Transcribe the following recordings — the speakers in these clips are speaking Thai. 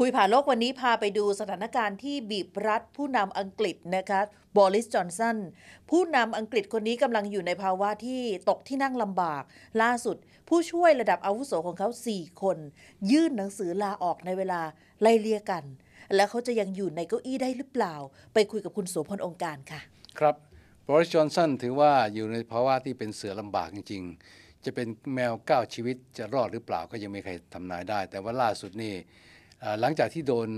คุยผ่านโลกวันนี้พาไปดูสถานการณ์ที่บีบรัด ผู้นำอังกฤษนะคะ บอริส จอนสัน ผู้นำอังกฤษคนนี้กำลังอยู่ในภาวะที่ตกที่นั่งลำบาก ล่าสุด ผู้ช่วยระดับอาวุโสของเขา 4 คน ยื่นหนังสือลาออกในเวลาไล่เลี่ยกัน และเขาจะยังอยู่ในเก้าอี้ได้หรือเปล่า ไปคุยกับคุณโสพลองค์การค่ะ ครับ บอริส จอนสันถือว่าอยู่ในภาวะที่เป็นเสือลำบากจริง ๆ จะเป็นแมวก้าวชีวิตจะรอดหรือเปล่าก็ยังไม่ใครทำนายได้ แต่ว่าล่าสุดนี่หลังจากที่โดน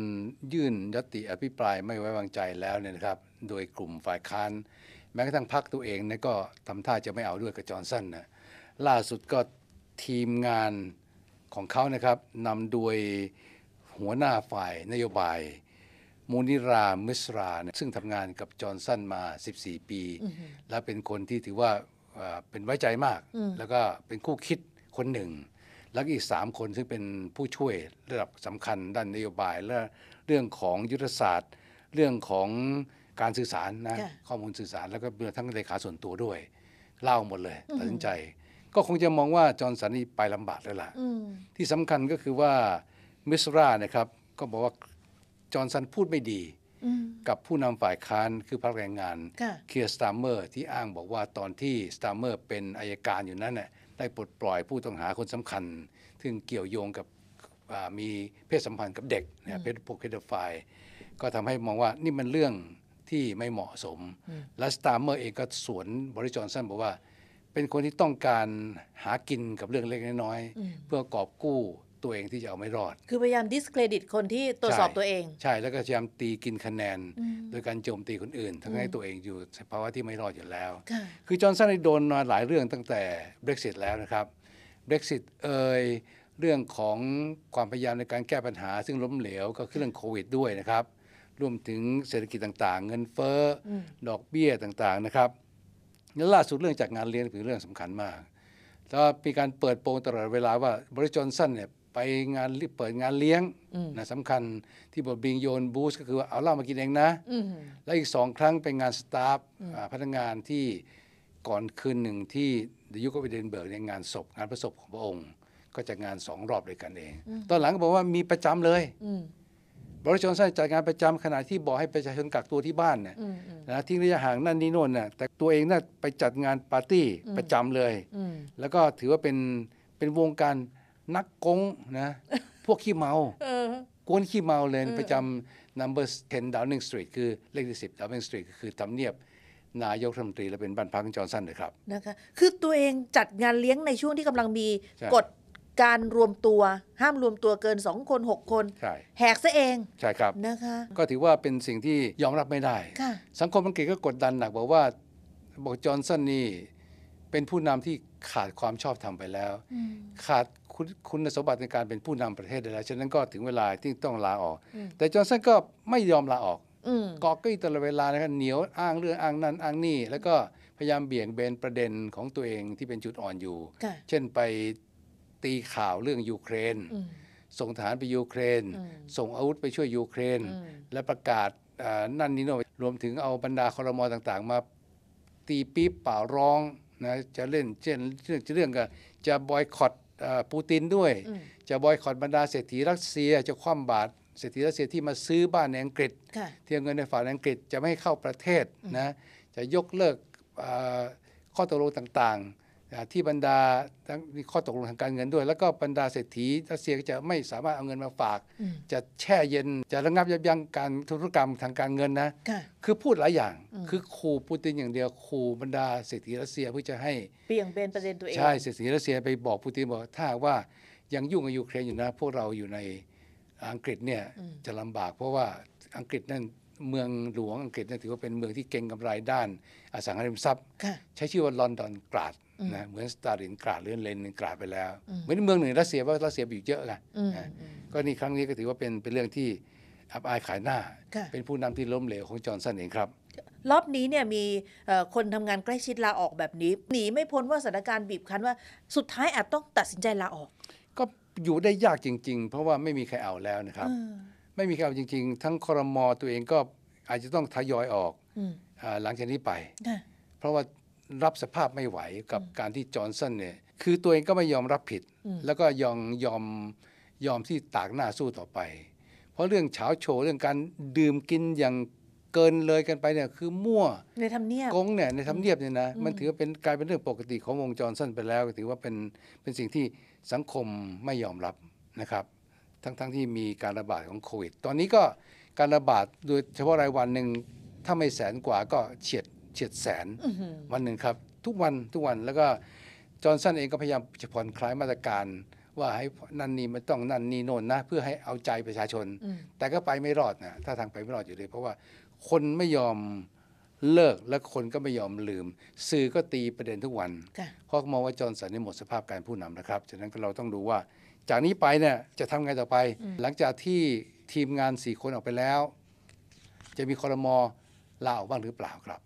ยื่นยติอภิปรายไม่ไว้วางใจแล้วเนี่ยนะครับ โดยกลุ่มฝ่ายค้าน แม้กระทั่งพรรคตัวเองเนี่ยก็ทำท่าจะไม่เอาด้วยกับจอร์นสันนะล่าสุดก็ทีมงานของเขานะครับนำโดยหัวหน้าฝ่าย นโยบาย มูนิรา มิสรานะซึ่งทำงานกับจอร์นสันมา 14 ปี และเป็นคนที่ถือว่าเป็นไว้ใจมาก แล้วก็เป็นคู่คิดคนหนึ่งแล้วอีก 3 คนซึ่งเป็นผู้ช่วยระดับสำคัญด้านนโยบายและเรื่องของยุทธศาสตร์ เรื่องของการสื่อสารนะข้อมูลสื่อสารแล้วก็เบื้องทั้งเลขาส่วนตัวด้วย เล่าหมดเลย ตัดสินใจ ก็คงจะมองว่าจอร์นสันนี่ไปลำบากแล้วล่ะที่สำคัญก็คือว่ามิสรานะครับ ก็บอกว่าจอร์นสันพูดไม่ดี กับผู้นำฝ่ายค้านคือพรรคแรงงานเคียร์สตาร์เมอร์ที่อ้างบอกว่าตอนที่สตาร์เมอร์เป็นอายการอยู่นั้นเนี่ยได้ปลดปล่อยผู้ต้องหาคนสำคัญซึ่งเกี่ยวโยงกับมีเพศสัมพันธ์กับเด็กเนี่ยเพศพวกเพศาฟก็ทำให้มองว่านี่มันเรื่องที่ไม่เหมาะสม และสตาร์เมอร์เองก็สวนบริจอนสันบอกว่า เป็นคนที่ต้องการหากินกับเรื่องเล็กน้อยเพื่อกอบกู้ตัวเองที่จะเอาไม่รอด คือพยายามดิสเครดิตคนที่ตรวจสอบตัวเอง ใช่ แล้วก็พยายามตีกินคะแนน โดยการโจมตีคนอื่นทั้งให้ตัวเองอยู่ภาวะที่ไม่รอดอยู่แล้ว คือจอห์นสันได้โดนมาหลายเรื่องตั้งแต่ Brexit แล้วนะครับ Brexit เอ่ยเรื่องของความพยายามในการแก้ปัญหาซึ่งล้มเหลว ก็คือเรื่องโควิด ด้วยนะครับ รวมถึงเศรษฐกิจต่างๆ เงินเฟ้อดอกเบี้ยต่างๆนะครับ และล่าสุดเรื่องจากงานเลี้ยงเป็นเรื่องสำคัญมากแล้วมีการเปิดโปงตลอดเวลาว่าบริจอนสันเนี่ยไปงานเปิดงานเลี้ยงนะสำคัญที่บทบิงโยนบูสก็คือว่าเอาเหล้ามากินเองนะแล้วอีกสองครั้งเป็นงานสตาฟพนักงานที่ก่อนคืนหนึ่งที่ดยุกอไปเดนเบิร์กในงานศพงานพระศพของพระองค์ ก็จะงานสองรอบด้วยกันเอง ตอนหลังก็บอกว่ามีประจำเลย บริษันสร้างจัดงานประจำขณะที่บอกให้ประชาชนกักตัวที่บ้านเนี่ยนะทิ้งระยะห่างนั่นนี่โน่นน่ะแต่ตัวเองน่ะไปจัดงานปาร์ตี้ประจำเลยแล้วก็ถือว่าเป็นเป็นวงการนักกงนะพวกขี้เมากวนขี้เมาเลยประจำ number 10 Downing Street คือเลขที่ 10 Downing Street คือทำเนียบ นายกรัฐมนตรี และเป็นบ้านพักจอร์นสันเลยครับนะคะคือตัวเองจัดงานเลี้ยงในช่วงที่กำลังมีกฎการรวมตัวห้ามรวมตัวเกิน 2 คน 6 คน แหกซะเอง ใช่ครับนะคะก็ถือว่าเป็นสิ่งที่ยอมรับไม่ได้ สังคมอังกฤษก็กดดันหนักบอกว่าบอกจอร์นสันนี่เป็นผู้นำที่ขาดความชอบธรรมไปแล้วขาดคุณคุณสมบัติในการเป็นผู้นำประเทศได้แล้วฉะนั้นก็ถึงเวลาที่ต้องลาออก แต่จอห์นสันก็ไม่ยอมลาออกกอกกีตลอดเวลานะครับเหนียวอ้างเรื่องอ้างนั้นอ้างนี่ แล้วก็พยายามเบี่ยงเบนประเด็นของตัวเองที่เป็นจุดอ่อนอยู่ เช่นไปตีข่าวเรื่องยูเครน ส่งทหารไปยูเครน ส่งอาวุธไปช่วยยูเครน และประกาศนั่นนี่โน่รวมถึงเอาบรรดาคอรมอต่าง ๆ มาตีปี๊บเป่าร้องนะจะเล่นเช่นเรื่องจะเรื่องกันจะบอยคอตปูตินด้วยจะบอยคอตบรรดาเศรษฐีรัสเซีย จะคว่ำบาตรเศรษฐีรัสเซียที่มาซื้อบ้านในอังกฤษเที่ยงเงินในฝ่าอังกฤษจะไม่ให้เข้าประเทศนะจะยกเลิกข้อตกลงต่างๆที่บรรดาทั้งมีข้อตกลงทางการเงินด้วย แล้วก็บรรดาเศรษฐีรัสเซียจะไม่สามารถเอาเงินมาฝาก จะแช่เย็นจะระงับยับยั้งการธุรกรรมทางการเงินนะคือพูดหลายอย่างคือขู่ปูตินอย่างเดียวขู่บรรดาเศรษฐีรัสเซียเพื่อจะให้เปลี่ยนเบนประเด็นตัวเองใช่เศรษฐีรัสเซียไปบอกปูตินบอกถ้าว่ายังยุ่งกับยูเครนอยู่นะ พวกเราอยู่ในอังกฤษเนี่ยจะลำบาก เพราะว่าอังกฤษนั่นเมืองหลวงอังกฤษนั่นถือว่าเป็นเมืองที่เก่งกราไรด้าน อสังหาริมทรัพย์ ใช้ชื่อว่าลอนดอนกราดนะเหมือนสตาลินกราดเลื่อนเลนินกราดไปแล้วเหมือนเมืองหนึ่งรัสเซียว่ารัสเซียอยู่เยอะไงก็นี่ครั้งนี้ก็ถือว่าเป็นเป็นเรื่องที่อับอายขายหน้าเป็นผู้นำที่ล้มเหลวของจอร์นสันเองครับ รอบนี้เนี่ยมีคนทำงานใกล้ชิดลาออกแบบนี้หนีไม่พ้นว่าสถานการณ์บีบคั้นว่าสุดท้ายอาจต้องตัดสินใจลาออก ก็อยู่ได้ยากจริง ๆ เพราะว่าไม่มีใครเอาแล้วนะครับ ไม่มีใครเอาจริง ๆ ทั้งครมตัวเองก็อาจจะต้องทยอยออกหลังจากนี้ไปเพราะว่ารับสภาพไม่ไหวกับการที่จอห์นสันเนี่ยคือตัวเองก็ไม่ยอมรับผิดแล้วก็ยอมยอมยอมที่ตากหน้าสู้ต่อไป เพราะเรื่องเฉาโชว์เรื่องการดื่มกินอย่างเกินเลยกันไปเนี่ยคือมั่วในทำเนียบกงเนี่ยในทำเนียบเนี่ยนะมันถือเป็นกลายเป็นเรื่องปกติของวงจรสั้นไปแล้วถือว่าเป็นเป็นสิ่งที่สังคมไม่ยอมรับนะครับ ทั้งๆทที่มีการระบาดของโควิด ตอนนี้ก็การระบาดโดยเฉพาะรายวันหนึ่งถ้าไม่แสนกว่าก็เฉียดเฉียดแสนวันหนึ่งครับทุกวันทุกวันแล้วก็จอร์นสันเองก็พยายามจะผ่อนคลายมาตรการว่าให้นั่นนี่ไม่ต้องนั่นนี่โน่นนะ เพื่อให้เอาใจประชาชน แต่ก็ไปไม่รอดนะถ้าทางไปไม่รอดอยู่เลยเพราะว่าคนไม่ยอมเลิก และคนก็ไม่ยอมลืม สื่อก็ตีประเด็นทุกวันเพราะมองว่าจอร์นสันนี่หมดสภาพการผู้นำนะครับ ฉะนั้นเราต้องดูว่า จากนี้ไปเนี่ยจะทำไงต่อไปหลังจากที่ทีมงานสี่คนออกไปแล้วจะมีคอรมอลาออกบ้างหรือเปล่าครับ